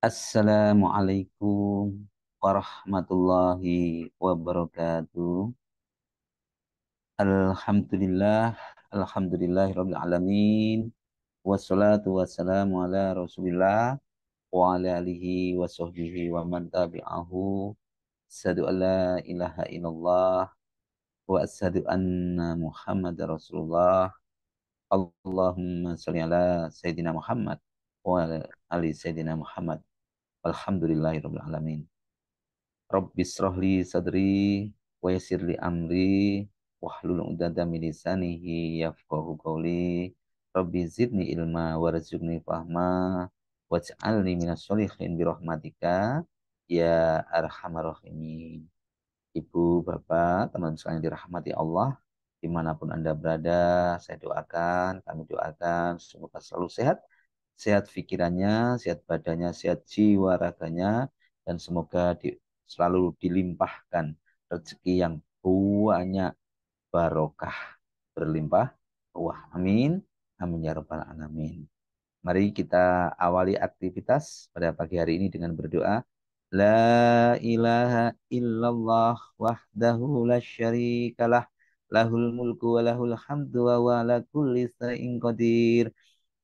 Assalamualaikum warahmatullahi wabarakatuh. Alhamdulillah, alhamdulillah rabbil alamin. Wassalatu wassalamu ala Rasulillah wa ala alihi wa sahbihi wa man tabi'ahu. Asyhadu alla ilaha illallah wa asyhadu anna Muhammadar Rasulullah. Allahumma shalli ala sayidina Muhammad wa ala ali sayidina Muhammad. Walhamdulillahirabbil alamin. Rabbi sadri wa yassir amri wahlul 'uqdatam min lisanihi yafqahu qawli. Rabbi zidni ilma warzuqni fahma waj'alni minas sholihin bi rahmatika ya arhamar rahimin. Ibu, Bapak, teman sekalian dirahmati Allah, dimanapun Anda berada, saya doakan, kami doakan, semoga selalu sehat, sehat pikirannya, sehat badannya, sehat jiwa raganya, dan semoga di, selalu dilimpahkan rezeki yang banyak barokah berlimpah wah amin amin ya rabbal alamin mari kita awali aktivitas pada pagi hari ini dengan berdoa la ilaha illallah wahdahu la syarikalah lahul mulku wa lahul hamdu wa la kulli qadir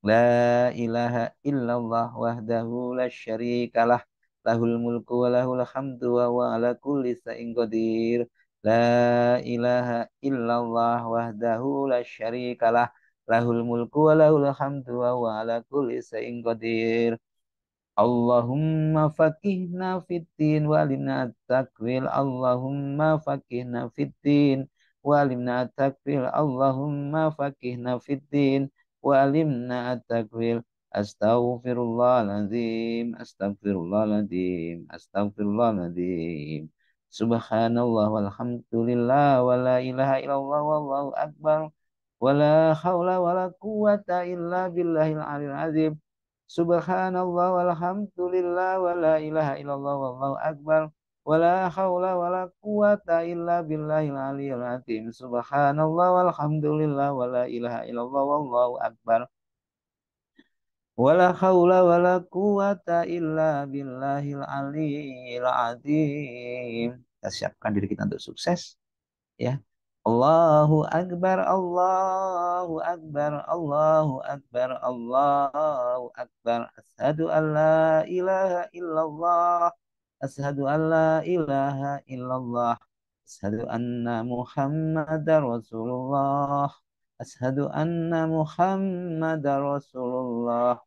لا إله إلا الله وحده لا شريك له له الملك وله الحمد وهو على كل شيء قدير لا إله إلا الله وحده لا شريك له له الملك وله الحمد وهو على كل شيء قدير اللهم فقهنا في الدين وعلمنا التكفير اللهم فقهنا في الدين وعلمنا التكفير اللهم فقهنا في الدين وعلمنا التكبير أستغفر الله العظيم أستغفر الله العظيم أستغفر الله العظيم سبحان الله والحمد لله ولا إله إلا الله والله أكبر ولا حول ولا قوة إلا بالله العلي العظيم سبحان الله والحمد لله ولا إله إلا الله والله أكبر wala haula wala quwata illa billahil aliyil azim subhanallah walhamdulillah wala ilaha illallah wallahu akbar wala haula wala quwata illa billahil aliyil azim kita siapkan diri kita untuk sukses ya Allahu akbar Allahu akbar Allahu akbar Allahu akbar asyhadu an la ilaha illallah أشهد أن لا إله إلا الله أشهد أن محمد رسول الله أشهد أن محمد رسول الله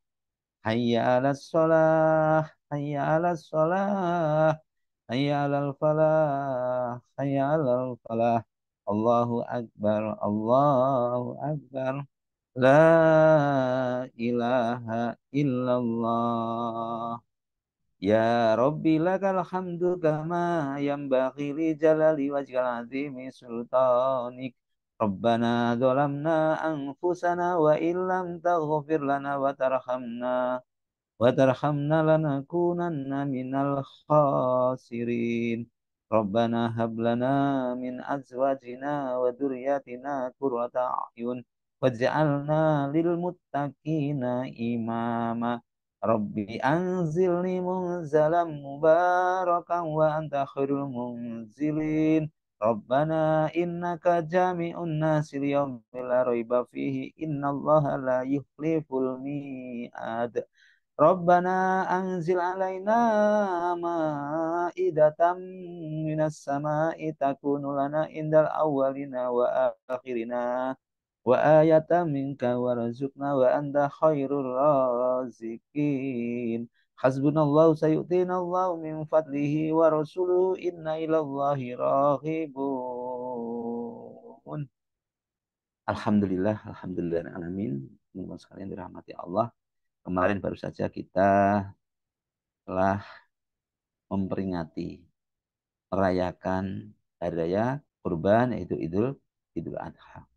حي على الصلاة حي على الصلاة حي على الفلاح حي على الفلاح الله أكبر الله أكبر لا إله إلا الله Ya Rabbi lakal hamdu kama yambaghi li jalali misul azimi sultanik. Rabbana zolamna anfusana wa illam taghfir lana wa tarhamna wa tarhamna kunanna minal khasirin. Rabbana hablana min azwajina wa duryatina qurrata a'yun ja'alna lil muttaqina imama. Rabbi anzilni munzalam mubarakan wa anta khairul munzilin. Rabbana innaka jami'un nasi liyawmin la raiba fihi allaha la yukhliful mi'ad. Rabbana anzil alaina ma'idatam minas sama'i takunulana indal awalina wa akhirina wa ayata minka warzuqna wa anta khairur razikin hasbunallahu sayu'tina Allah min fadlihi wa rasuluhu inna ilallahi rahibun Alhamdulillah alhamdulillah alamin semoga sekalian dirahmati Allah kemarin baru saja kita telah memperingati merayakan hari raya kurban yaitu Idul Idul Adha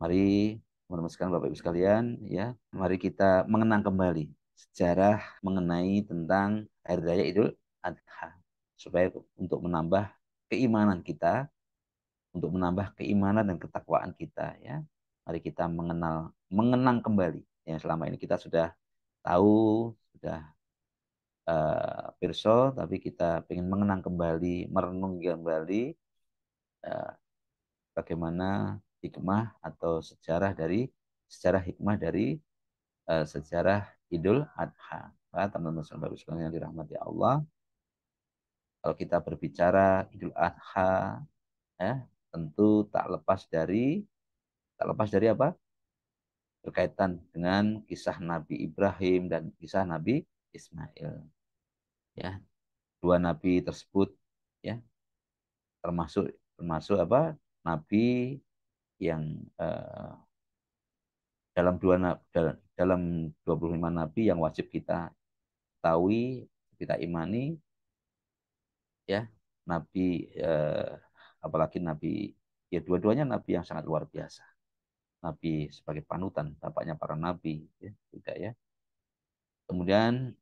Mari merumuskan Bapak Ibu sekalian ya, mari kita mengenang kembali sejarah mengenai tentang hari raya Idul Adha supaya untuk menambah keimanan kita, untuk menambah keimanan dan ketakwaan kita ya. Mari kita mengenal mengenang kembali yang selama ini kita sudah tahu, sudah uh, tapi kita ingin mengenang kembali, merenung kembali eh, bagaimana hikmah atau sejarah dari sejarah hikmah dari uh, sejarah Idul Adha. Nah, teman-teman saudara sekalian yang dirahmati Allah, kalau kita berbicara Idul Adha, ya, tentu tak lepas dari tak lepas dari apa? berkaitan dengan kisah Nabi Ibrahim dan kisah Nabi Ismail. Ya. Dua nabi tersebut ya termasuk termasuk apa? Nabi yang eh, dalam dua dalam 25 nabi yang wajib kita ketahui, kita imani ya, nabi eh, apalagi nabi ya dua-duanya nabi yang sangat luar biasa. Nabi sebagai panutan bapaknya para nabi ya, tidak ya. Kemudian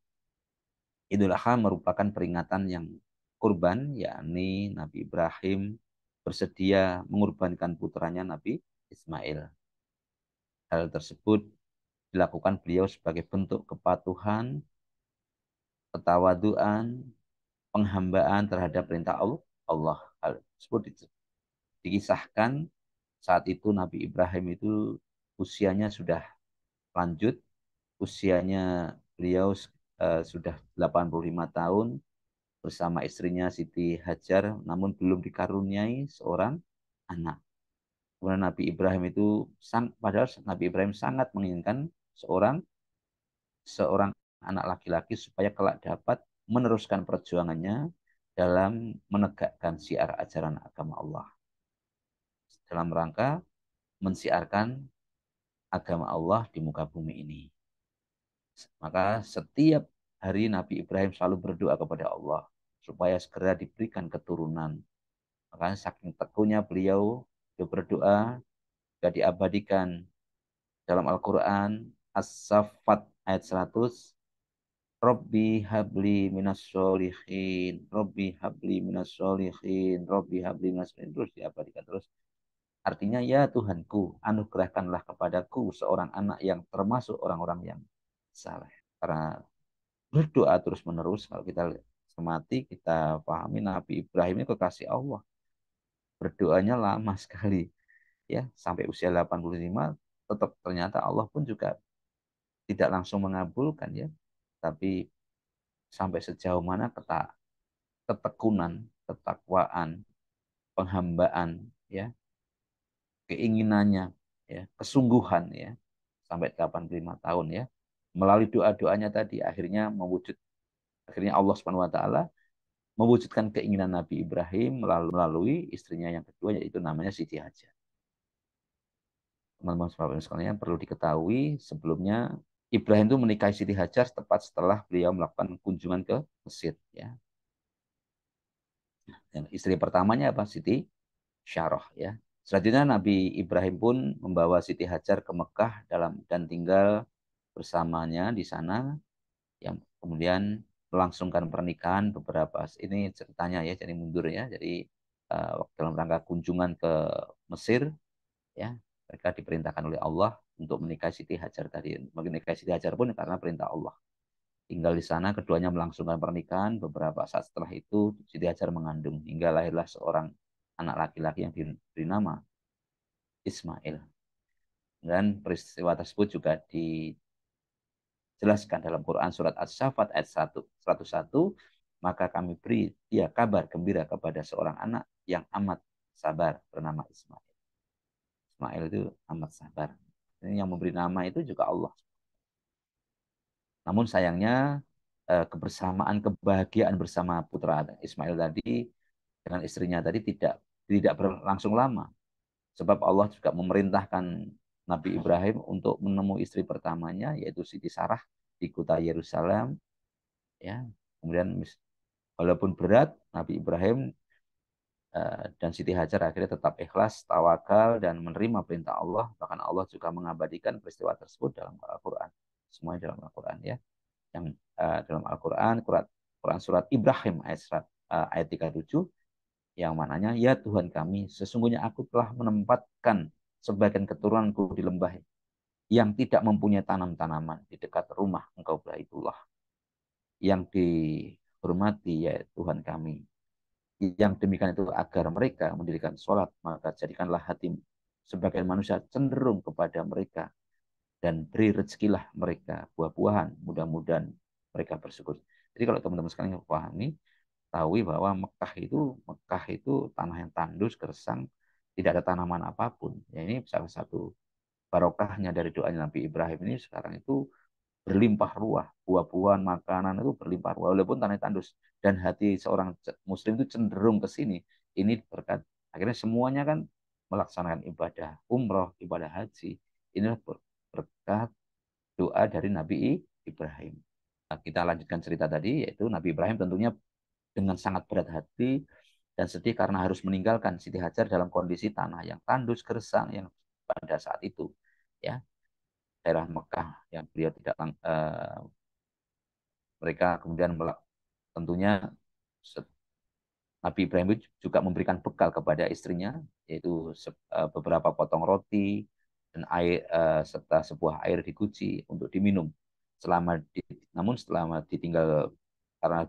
Idul Adha merupakan peringatan yang kurban yakni Nabi Ibrahim bersedia mengorbankan putranya Nabi Ismail. Hal tersebut dilakukan beliau sebagai bentuk kepatuhan, ketawaduan, penghambaan terhadap perintah Allah. Allah hal tersebut dikisahkan saat itu Nabi Ibrahim itu usianya sudah lanjut, usianya beliau uh, sudah 85 tahun, bersama istrinya Siti Hajar namun belum dikaruniai seorang anak. Kemudian Nabi Ibrahim itu sang, padahal Nabi Ibrahim sangat menginginkan seorang seorang anak laki-laki supaya kelak dapat meneruskan perjuangannya dalam menegakkan siar ajaran agama Allah. Dalam rangka mensiarkan agama Allah di muka bumi ini. Maka setiap hari Nabi Ibrahim selalu berdoa kepada Allah supaya segera diberikan keturunan. Makanya saking tekunnya beliau dia berdoa gak diabadikan dalam Al-Qur'an As-Saffat ayat 100 Robbi habli minas sholihin, Robbi habli minas sholihin, Robbi habli minas sholihin Terus diabadikan terus. Artinya ya Tuhanku, anugerahkanlah kepadaku seorang anak yang termasuk orang-orang yang saleh. Karena berdoa terus menerus kalau kita semati kita pahami Nabi Ibrahim ini kekasih Allah berdoanya lama sekali ya sampai usia 85 tetap ternyata Allah pun juga tidak langsung mengabulkan ya tapi sampai sejauh mana kata ketekunan ketakwaan penghambaan ya keinginannya ya kesungguhan ya sampai 85 tahun ya melalui doa-doanya tadi akhirnya mewujud akhirnya Allah Subhanahu wa taala mewujudkan keinginan Nabi Ibrahim melalui istrinya yang kedua yaitu namanya Siti Hajar. Teman-teman sekalian perlu diketahui sebelumnya Ibrahim itu menikahi Siti Hajar tepat setelah beliau melakukan kunjungan ke Mesir ya. Dan istri pertamanya apa Siti Syarah ya. Selanjutnya Nabi Ibrahim pun membawa Siti Hajar ke Mekah dalam dan tinggal bersamanya di sana yang kemudian melangsungkan pernikahan beberapa ini ceritanya ya jadi mundur ya jadi eh, dalam rangka kunjungan ke Mesir ya mereka diperintahkan oleh Allah untuk menikahi Siti Hajar tadi menikahi Siti Hajar pun karena perintah Allah tinggal di sana keduanya melangsungkan pernikahan beberapa saat setelah itu Siti Hajar mengandung hingga lahirlah seorang anak laki-laki yang diberi nama Ismail dan peristiwa tersebut juga di jelaskan dalam Quran surat As-Saffat ayat 1, 101, maka kami beri dia ya, kabar gembira kepada seorang anak yang amat sabar bernama Ismail. Ismail itu amat sabar. Ini yang memberi nama itu juga Allah. Namun sayangnya eh, kebersamaan kebahagiaan bersama putra Ismail tadi dengan istrinya tadi tidak tidak berlangsung lama. Sebab Allah juga memerintahkan Nabi Ibrahim untuk menemui istri pertamanya yaitu Siti Sarah di kota Yerusalem. Ya, kemudian walaupun berat Nabi Ibrahim eh, dan Siti Hajar akhirnya tetap ikhlas, tawakal, dan menerima perintah Allah. Bahkan Allah juga mengabadikan peristiwa tersebut dalam Al-Quran. Semuanya dalam Al-Quran ya. Yang uh, dalam Al-Quran, Quran, Quran surat Ibrahim ayat, surat, uh, eh, ayat 37, yang mananya, Ya Tuhan kami, sesungguhnya aku telah menempatkan sebagian keturunanku di lembah yang tidak mempunyai tanam-tanaman di dekat rumah engkau Baitullah yang dihormati ya Tuhan kami yang demikian itu agar mereka mendirikan sholat maka jadikanlah hati sebagian manusia cenderung kepada mereka dan beri rezekilah mereka buah-buahan mudah-mudahan mereka bersyukur jadi kalau teman-teman sekalian pahami tahu bahwa Mekah itu Mekah itu tanah yang tandus gersang tidak ada tanaman apapun. Ya ini salah satu barokahnya dari doanya Nabi Ibrahim ini sekarang itu berlimpah ruah, buah-buahan, makanan itu berlimpah ruah walaupun tanah tandus dan hati seorang muslim itu cenderung ke sini. Ini berkat akhirnya semuanya kan melaksanakan ibadah umroh, ibadah haji. Inilah berkat doa dari Nabi Ibrahim. Nah, kita lanjutkan cerita tadi yaitu Nabi Ibrahim tentunya dengan sangat berat hati dan sedih karena harus meninggalkan Siti Hajar dalam kondisi tanah yang tandus, gersang yang pada saat itu ya daerah Mekah yang beliau tidak uh, mereka kemudian tentunya Nabi Ibrahim juga memberikan bekal kepada istrinya yaitu eh, beberapa potong roti dan air eh, serta sebuah air guci untuk diminum selama di, namun selama ditinggal karena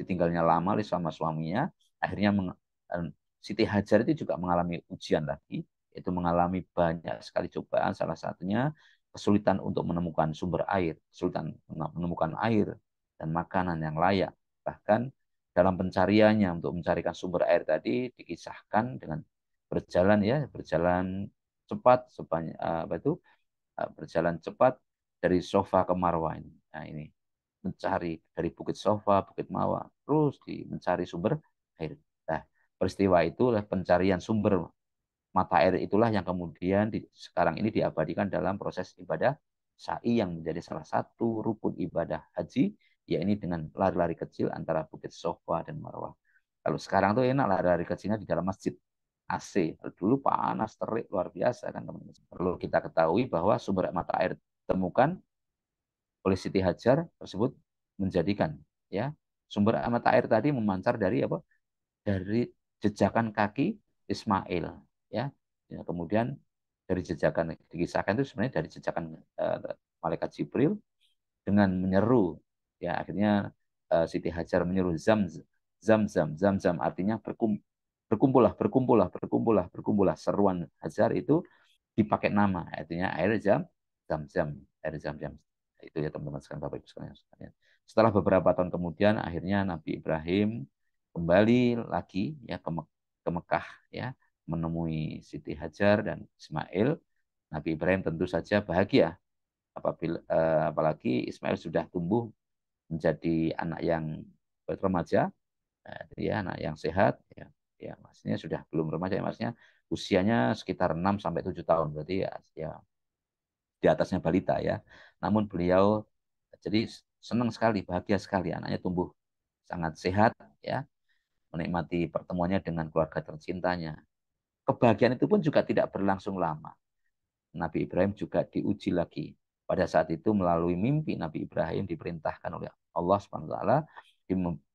ditinggalnya lama oleh sama suaminya akhirnya meng, Siti Hajar itu juga mengalami ujian lagi, itu mengalami banyak sekali cobaan. Salah satunya kesulitan untuk menemukan sumber air, kesulitan menemukan air dan makanan yang layak. Bahkan dalam pencariannya untuk mencarikan sumber air tadi dikisahkan dengan berjalan ya, berjalan cepat sebanyak eh, apa itu eh, berjalan cepat dari sofa ke marwah ini. Nah, ini mencari dari Bukit Sofa, Bukit Mawa, terus di mencari sumber air. Nah, peristiwa itu pencarian sumber mata air itulah yang kemudian di, sekarang ini diabadikan dalam proses ibadah sa'i yang menjadi salah satu rukun ibadah haji, yakni dengan lari-lari kecil antara Bukit Sofa dan Marwah. Kalau sekarang tuh enak lari-lari kecilnya di dalam masjid. AC. Dulu panas, terik, luar biasa kan teman-teman. Perlu kita ketahui bahwa sumber mata air temukan oleh Siti Hajar tersebut menjadikan ya sumber mata air tadi memancar dari apa dari jejakan kaki Ismail ya. ya kemudian dari jejakan dikisahkan itu sebenarnya dari jejakan uh, malaikat Jibril dengan menyeru ya akhirnya uh, Siti Hajar menyeru zam zam zam zam zam artinya berkum, berkumpullah berkumpullah berkumpullah berkumpullah seruan Hajar itu dipakai nama artinya air zam zam zam air zam zam itu ya teman-teman sekalian Bapak Ibu sekalian. Setelah beberapa tahun kemudian akhirnya Nabi Ibrahim kembali lagi ya ke, Mek ke Mekah ya menemui Siti Hajar dan Ismail. Nabi Ibrahim tentu saja bahagia apabila eh, apalagi Ismail sudah tumbuh menjadi anak yang remaja eh, ya anak yang sehat ya ya maksudnya sudah belum remaja ya maksudnya usianya sekitar 6 sampai 7 tahun berarti ya, ya di atasnya balita ya. Namun beliau jadi senang sekali, bahagia sekali anaknya tumbuh sangat sehat ya menikmati pertemuannya dengan keluarga tercintanya. Kebahagiaan itu pun juga tidak berlangsung lama. Nabi Ibrahim juga diuji lagi. Pada saat itu melalui mimpi Nabi Ibrahim diperintahkan oleh Allah SWT.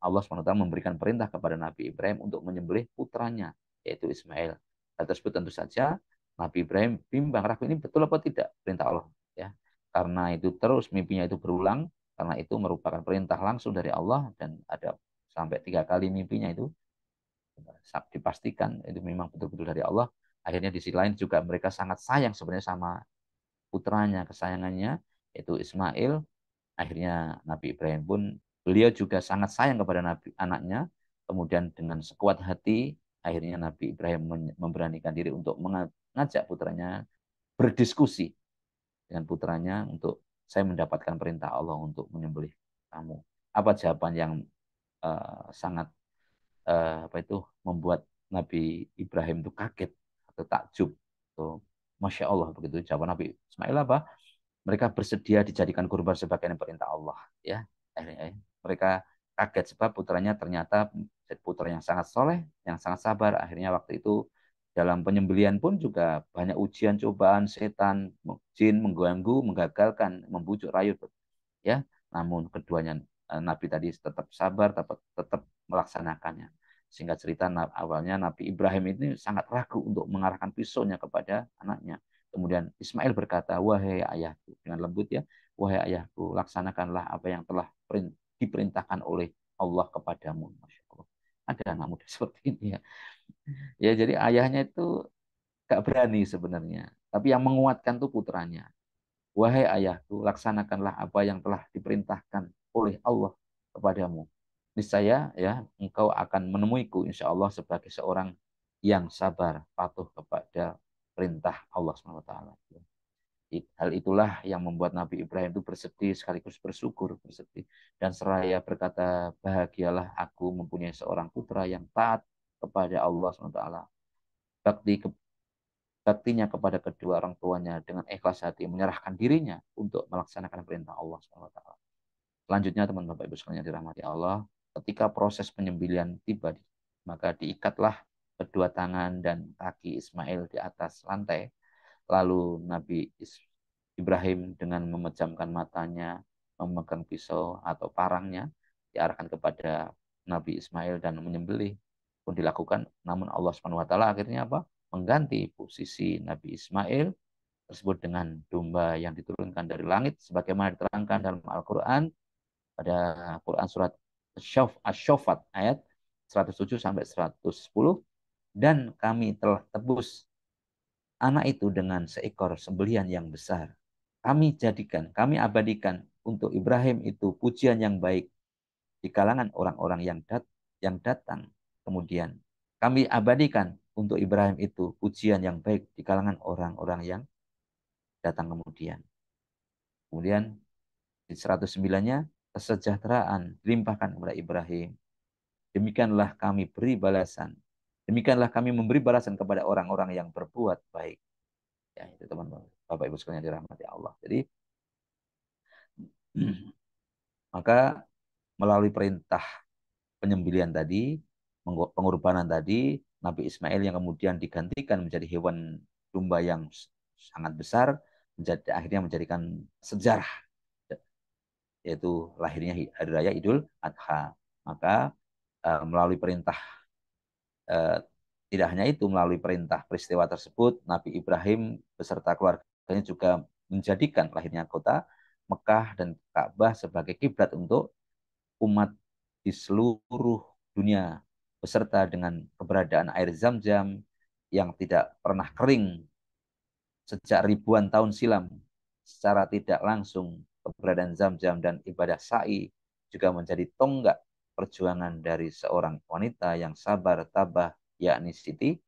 Allah SWT memberikan perintah kepada Nabi Ibrahim untuk menyembelih putranya, yaitu Ismail. Hal tersebut tentu saja Nabi Ibrahim bimbang, ragu ini betul apa tidak perintah Allah. ya Karena itu terus mimpinya itu berulang, karena itu merupakan perintah langsung dari Allah dan ada sampai tiga kali mimpinya itu dipastikan itu memang betul-betul dari Allah. Akhirnya di sisi lain juga mereka sangat sayang sebenarnya sama putranya, kesayangannya yaitu Ismail. Akhirnya Nabi Ibrahim pun beliau juga sangat sayang kepada Nabi anaknya. Kemudian dengan sekuat hati akhirnya Nabi Ibrahim memberanikan diri untuk mengajak putranya berdiskusi dengan putranya untuk saya mendapatkan perintah Allah untuk menyembelih kamu. Apa jawaban yang Eh, sangat uh, apa itu membuat Nabi Ibrahim itu kaget atau takjub atau masya Allah begitu jawab Nabi Ismail apa mereka bersedia dijadikan kurban sebagai perintah Allah ya akhirnya eh, mereka kaget sebab putranya ternyata putra yang sangat soleh yang sangat sabar akhirnya waktu itu dalam penyembelian pun juga banyak ujian cobaan setan jin mengganggu menggagalkan membujuk rayu ya namun keduanya Eh, Nabi tadi tetap sabar, tetap, tetap melaksanakannya. Singkat cerita awalnya Nabi Ibrahim ini sangat ragu untuk mengarahkan pisaunya kepada anaknya. Kemudian Ismail berkata, wahai ayahku, dengan lembut ya, wahai ayahku, laksanakanlah apa yang telah diperintahkan oleh Allah kepadamu. Masya Allah. Ada anak muda seperti ini ya. Ya jadi ayahnya itu gak berani sebenarnya. Tapi yang menguatkan tuh putranya. Wahai ayahku, laksanakanlah apa yang telah diperintahkan oleh Allah kepadamu. Niscaya ya engkau akan menemuiku insya Allah sebagai seorang yang sabar patuh kepada perintah Allah swt. Hal itulah yang membuat Nabi Ibrahim itu bersedih sekaligus bersyukur bersedih dan seraya berkata bahagialah aku mempunyai seorang putra yang taat kepada Allah swt. Bakti ke, baktinya kepada kedua orang tuanya dengan ikhlas hati menyerahkan dirinya untuk melaksanakan perintah Allah swt. Selanjutnya teman teman Bapak Ibu sekalian dirahmati Allah, ketika proses penyembelian tiba, maka diikatlah kedua tangan dan kaki Ismail di atas lantai. Lalu Nabi Ibrahim dengan memejamkan matanya, memegang pisau atau parangnya, diarahkan kepada Nabi Ismail dan menyembelih pun dilakukan. Namun Allah Subhanahu wa taala akhirnya apa? mengganti posisi Nabi Ismail tersebut dengan domba yang diturunkan dari langit sebagaimana diterangkan dalam Al-Qur'an pada Quran surat Ash-Shofat ayat 107 sampai 110 dan kami telah tebus anak itu dengan seekor sembelian yang besar. Kami jadikan, kami abadikan untuk Ibrahim itu pujian yang baik di kalangan orang-orang yang dat yang datang kemudian. Kami abadikan untuk Ibrahim itu pujian yang baik di kalangan orang-orang yang datang kemudian. Kemudian di 109-nya kesejahteraan limpahkan kepada Ibrahim. Demikianlah kami beri balasan. Demikianlah kami memberi balasan kepada orang-orang yang berbuat baik. Ya, itu teman-teman. Bapak Ibu sekalian dirahmati Allah. Jadi maka melalui perintah penyembelian tadi, pengorbanan tadi, Nabi Ismail yang kemudian digantikan menjadi hewan domba yang sangat besar, menjadi akhirnya menjadikan sejarah yaitu lahirnya Hari Raya Idul Adha. Maka uh, melalui perintah uh, tidak hanya itu melalui perintah peristiwa tersebut Nabi Ibrahim beserta keluarganya juga menjadikan lahirnya kota Mekah dan Ka'bah sebagai kiblat untuk umat di seluruh dunia beserta dengan keberadaan air Zam-Zam yang tidak pernah kering sejak ribuan tahun silam secara tidak langsung keberadaan zam-zam dan ibadah sa'i juga menjadi tonggak perjuangan dari seorang wanita yang sabar tabah yakni Siti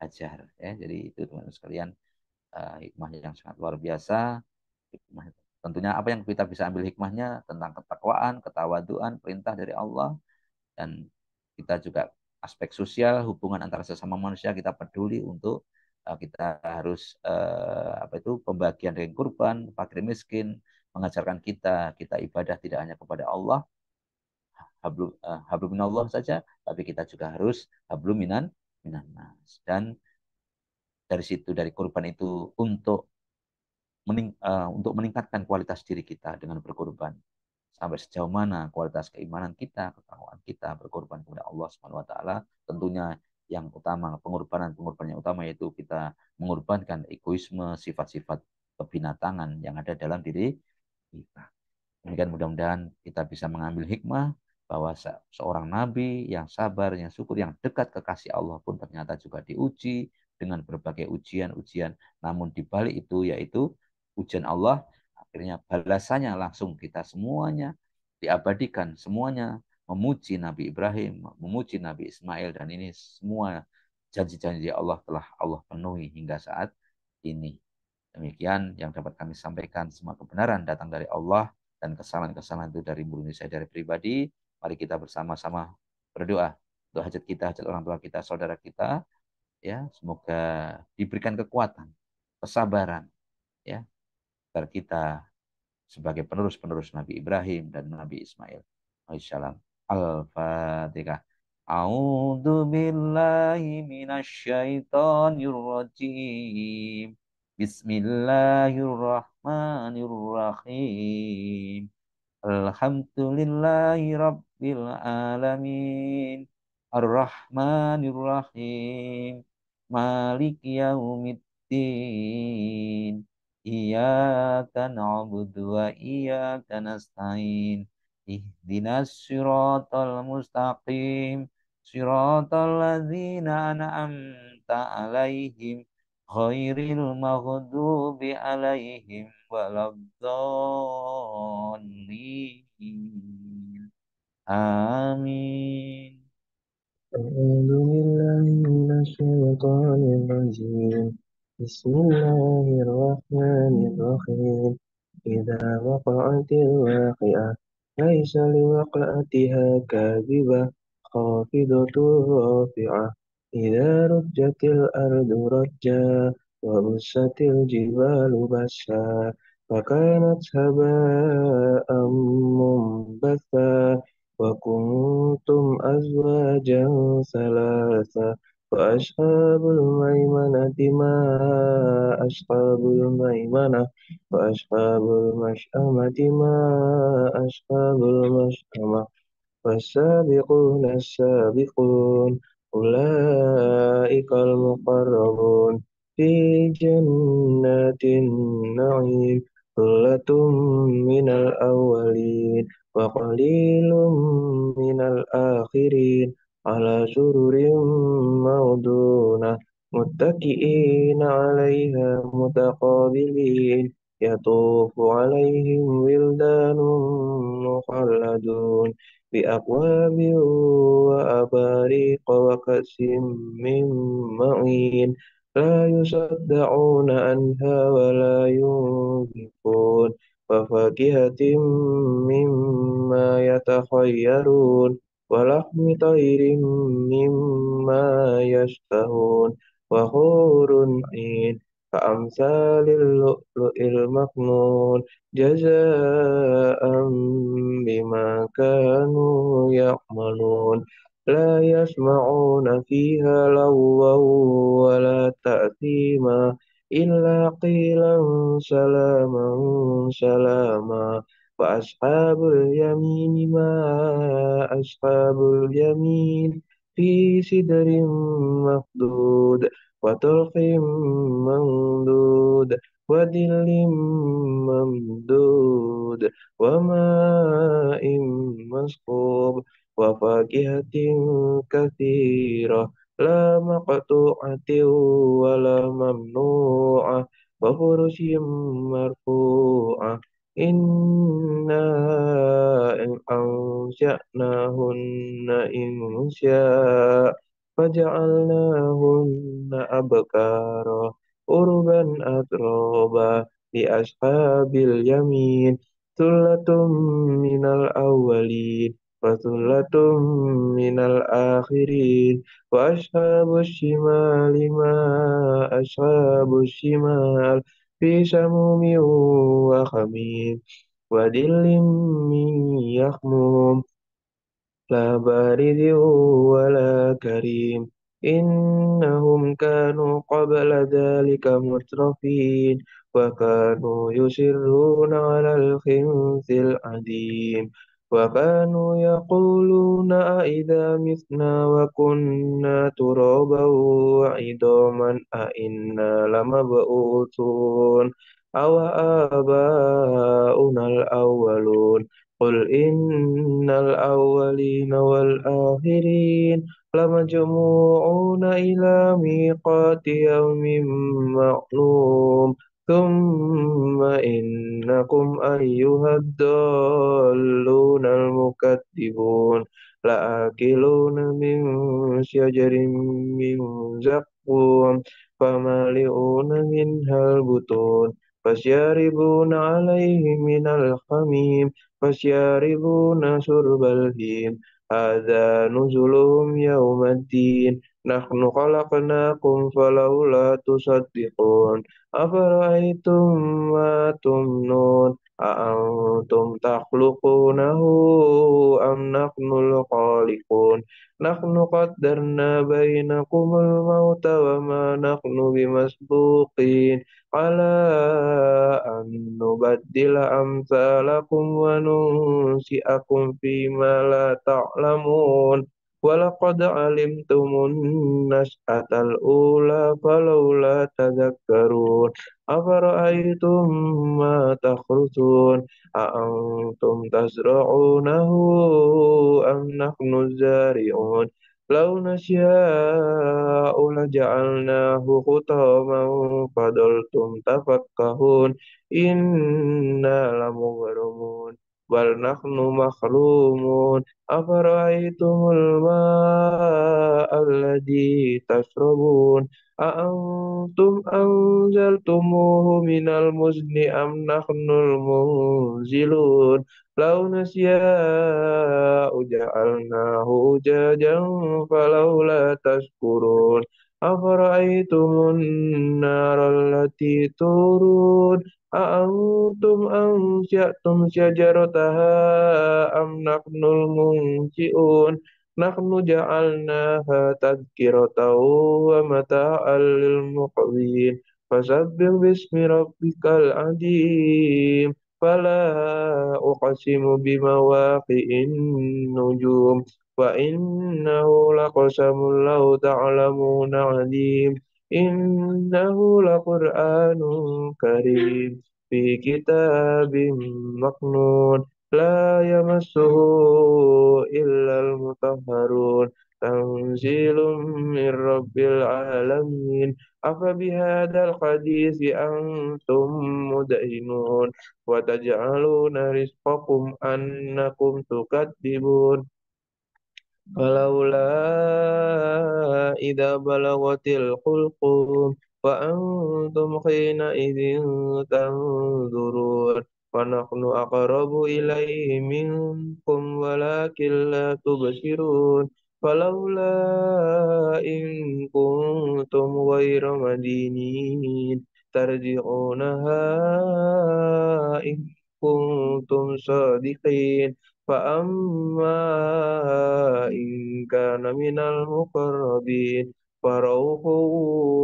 Hajar ya jadi itu teman-teman sekalian uh, hikmah yang sangat luar biasa hikmah tentunya apa yang kita bisa ambil hikmahnya tentang ketakwaan ketawaduan perintah dari Allah dan kita juga aspek sosial hubungan antara sesama manusia kita peduli untuk uh, kita harus uh, apa itu pembagian dengan kurban fakir miskin mengajarkan kita kita ibadah tidak hanya kepada Allah hablum eh, saja tapi kita juga harus habluminan minan minannas dan dari situ dari korban itu untuk mening, uh, untuk meningkatkan kualitas diri kita dengan berkorban sampai sejauh mana kualitas keimanan kita ketakwaan kita berkorban kepada Allah Subhanahu wa taala tentunya yang utama pengorbanan pengorbanan yang utama yaitu kita mengorbankan egoisme sifat-sifat kebinatangan yang ada dalam diri kita. Demikian mudah-mudahan kita bisa mengambil hikmah bahwa seorang nabi yang sabar, yang syukur, yang dekat kekasih Allah pun ternyata juga diuji dengan berbagai ujian-ujian. Namun di balik itu yaitu ujian Allah akhirnya balasannya langsung kita semuanya diabadikan semuanya memuji Nabi Ibrahim, memuji Nabi Ismail dan ini semua janji-janji Allah telah Allah penuhi hingga saat ini. Demikian yang dapat kami sampaikan. Semua kebenaran datang dari Allah dan kesalahan-kesalahan itu dari murni saya dari pribadi. Mari kita bersama-sama berdoa untuk hajat kita, hajat orang tua kita, saudara kita. Ya, semoga diberikan kekuatan, kesabaran, ya, agar kita sebagai penerus-penerus Nabi Ibrahim dan Nabi Ismail. Wassalam. Al-Fatihah. A'udzu billahi minasyaitonir rajim. Bismillahirrahmanirrahim. Alhamdulillahi rabbil alamin. Ar-Rahmanirrahim. Malik Yawmiddin. Iyaka na'budu wa iyaka nasta'in. Ihdinas siratal mustaqim. Siratal ladzina an'amta alaihim Khairil maghdubi alaihim waladzallin. Amin. أعوذ بالله من الشيطان الرجيم بسم الله الرحمن الرحيم إذا إذا رجت الأرض رجا وبست الجبال بسا فكانت هباء منبثا وكنتم أزواجا ثلاثة فأصحاب الميمنة ما أصحاب الميمنة وأصحاب المشأمة ما أصحاب المشأمة والسابقون السابقون أولئك المقربون في جنات النعيم ثلة من الأولين وقليل من الآخرين على سرر موضونة متكئين عليها متقابلين يطوف عليهم ولدان مخلدون bi wa abari wa qasim min ma'in la anha wa la wa faqihatim mimma yatahayyarun wa mimma yashtahun wa Ka'amsalil lu'lu'il maknun Jaza'am bima kanu ya'malun La yasma'una fiha lawaw wa la ta'thima Illa qilan salaman salama Wa ashabul yamini ma ashabul yamin Fi sidrin makdud وطلق ممدود وذل ممدود وماء مسكوب وفاكهة كثيرة لا مقطوعة ولا ممنوعة وفرش مرفوعة إنا أنشأناهن إن شاء Wajah Allah, wa rahimah, wa rahimah, wa rahimah, wa rahimah, wa rahimah, wa rahimah, wa rahimah, wa rahimah, wa rahimah, wa rahimah, wa rahimah, wa rahimah, wa rahimah, لا بارد ولا كريم إنهم كانوا قبل ذلك مترفين وكانوا يصرون على الخنث العظيم وكانوا يقولون أئذا متنا وكنا ترابا وعظاما أئنا لمبعوثون أو آباؤنا الأولون Qul innal awalin wal akhirin lama jumu'una ila miqati yawmin ma'lum thumma innakum ayyuhad dallun zakum famali'una hal butun فشاربون عليه من الحميم فشاربون شرب الهيم هذا نزلهم يوم الدين Nahnu khalaqnakum falaula tusaddiqun Afara'aitum ma tumnun A'antum takhluqunahu am nahnu khaliqun Nahnu qaddarna bainakumul mauta wa ma nahnu bimasbuqin Ala an nubaddila amsalakum wa nunsi'akum fima la ta'lamun Walakodak alim tumun nas atal ula falaula tajak darun, apa ro ayatum ma takhru tun, aang tum tazraunahu amnaq nuzariun, falunasya ula jalanahu kuta mau padol tum tapat kahun, inna alamogarumun bal nahnu makhlumun afara'aytumul ma'a alladhi tashrabun a'antum anzaltumuhu minal muzni am nahnul munzilun law nasya'u ja'alnahu jajan falawla tashkurun afara'aytumun narallati turun Aang tum ang siat tum siajarota am naknul nulung siun naknu jalan nahat tak kiro tau amata al mukmin fasabing Bismillahirrobbi kalandim, palah ukasimu bimawa kain nujum, kain nahula kosa mulaudah alamuna andim. Ina hulakur anung kahit piki kitabim maknun pahayamasun ilal mutaharun tang silum mirobel ahalamin. Apa bihadal kadi siang tum mudainun wataja alunaris pakum anakum tukat dibun. فلولا إذا بلغت الحلقوم وأنتم حينئذ تنظرون ونحن أقرب إليه منكم ولكن لا تبشرون فلولا إن كنتم غير مدينين ترجعونها إن كنتم صادقين فأما إن كان من المقربين فروح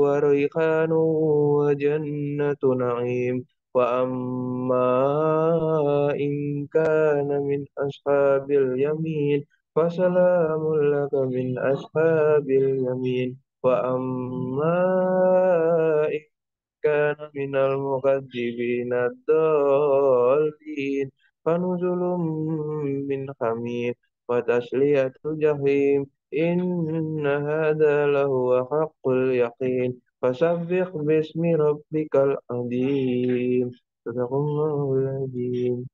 وريحان وجنة نعيم وأما إن كان من أصحاب اليمين فسلام لك من أصحاب اليمين وأما إن كان من المكذبين الضالين فنزل من حميم وتسلية جحيم إن هذا لهو حق اليقين فسبح باسم ربك العظيم صدق الله العظيم